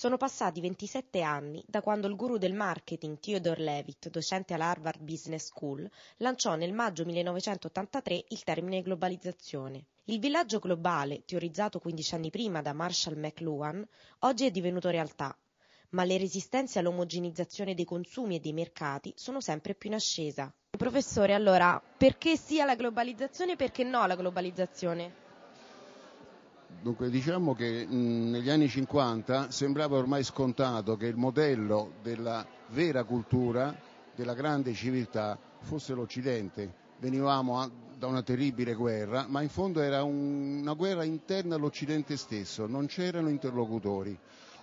Sono passati 27 anni da quando il guru del marketing Theodore Levitt, docente all'Harvard Business School, lanciò nel maggio 1983 il termine globalizzazione. Il villaggio globale, teorizzato 15 anni prima da Marshall McLuhan, oggi è divenuto realtà, ma le resistenze all'omogenizzazione dei consumi e dei mercati sono sempre più in ascesa. Professore, allora, perché sia la globalizzazione e perché no la globalizzazione? Dunque, diciamo che mh, negli anni 50 sembrava ormai scontato che il modello della vera cultura, della grande civiltà, fosse l'Occidente. Venivamo a, da una terribile guerra, ma in fondo era un, una guerra interna all'Occidente stesso, non c'erano interlocutori.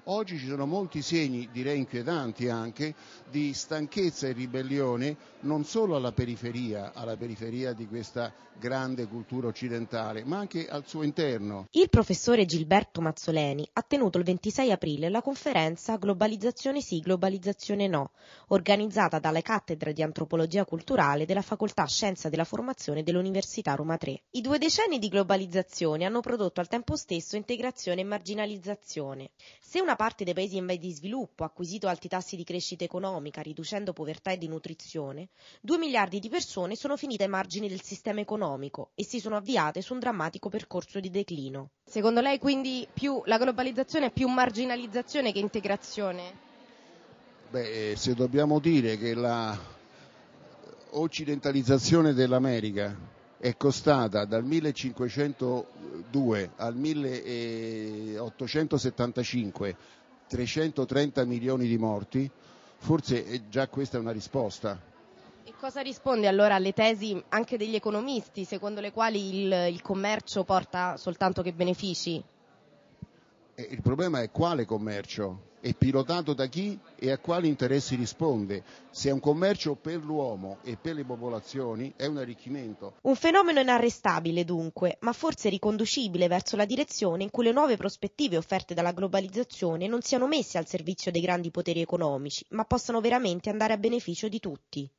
Oggi ci sono molti segni, direi inquietanti anche, di stanchezza e ribellione non solo alla periferia, alla periferia di questa grande cultura occidentale, ma anche al suo interno. Il professore Gilberto Mazzoleni ha tenuto il 26 aprile la conferenza Globalizzazione sì, globalizzazione no, organizzata dalle cattedre di antropologia culturale della Facoltà Scienza della Formazione dell'Università Roma III. I due decenni di globalizzazione hanno prodotto al tempo stesso integrazione e marginalizzazione. Se una parte dei paesi in via di sviluppo ha acquisito alti tassi di crescita economica, riducendo povertà e denutrizione, 2 miliardi di persone sono finite ai margini del sistema economico e si sono avviate su un drammatico percorso di declino. Secondo lei quindi più la globalizzazione è più marginalizzazione che integrazione? Beh, eh, se dobbiamo dire che la occidentalizzazione dell'America è costata dal 1500 1802 al 1875 330 milioni di morti, forse eh, già questa è una risposta. E cosa risponde allora alle tesi anche degli economisti, secondo le quali il, il commercio porta soltanto che benefici? Eh, il problema è quale commercio? è pilotato da chi e a quali interessi risponde. Se è un commercio per l'uomo e per le popolazioni è un arricchimento. Un fenomeno inarrestabile dunque, ma forse riconducibile verso la direzione in cui le nuove prospettive offerte dalla globalizzazione non siano messe al servizio dei grandi poteri economici, ma possano veramente andare a beneficio di tutti.